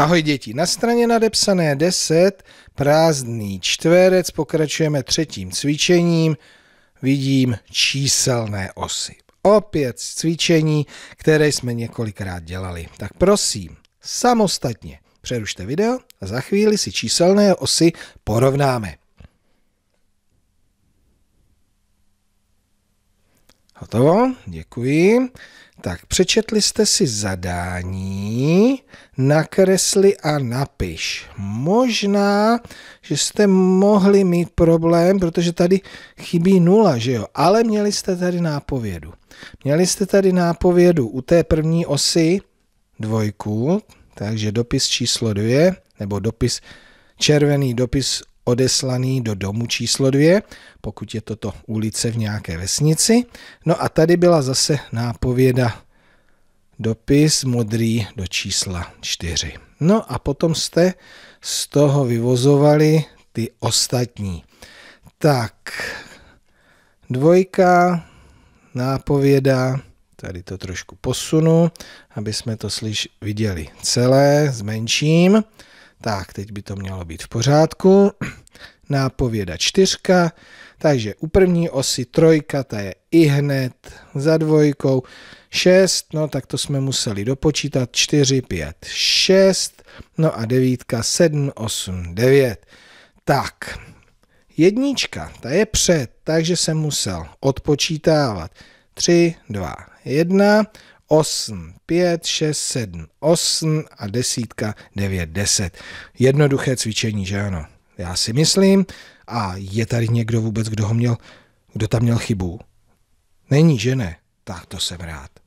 Ahoj děti, na straně nadepsané 10, prázdný čtverec, pokračujeme třetím cvičením, vidím číselné osy. Opět cvičení, které jsme několikrát dělali. Tak prosím, samostatně přerušte video a za chvíli si číselné osy porovnáme. Hotovo? Děkuji. Tak, přečetli jste si zadání, nakresli a napiš. Možná, že jste mohli mít problém, protože tady chybí nula, že jo? Ale měli jste tady nápovědu. Měli jste tady nápovědu u té první osy dvojku, takže dopis číslo dvě, nebo dopis červený dopis odeslaný do domu číslo dvě, pokud je toto ulice v nějaké vesnici. No a tady byla zase nápověda dopis modrý do čísla 4. No a potom jste z toho vyvozovali ty ostatní. Tak, dvojka, nápověda, tady to trošku posunu, aby jsme to slyš viděli celé, zmenším. menším. Tak, teď by to mělo být v pořádku. Nápověda čtyřka, takže u první osy trojka, ta je i hned za dvojkou. 6, no tak to jsme museli dopočítat, 4, 5, 6, no a devítka, 7, 8, 9. Tak, jednička, ta je před, takže jsem musel odpočítávat. 3, 2, 1, 8, 5, 6, 7, 8 a desítka 9, 10. Jednoduché cvičení, že ano? Já si myslím, a je tady někdo vůbec, kdo ho měl, kdo tam měl chybu? Není, že ne? Tak to jsem rád.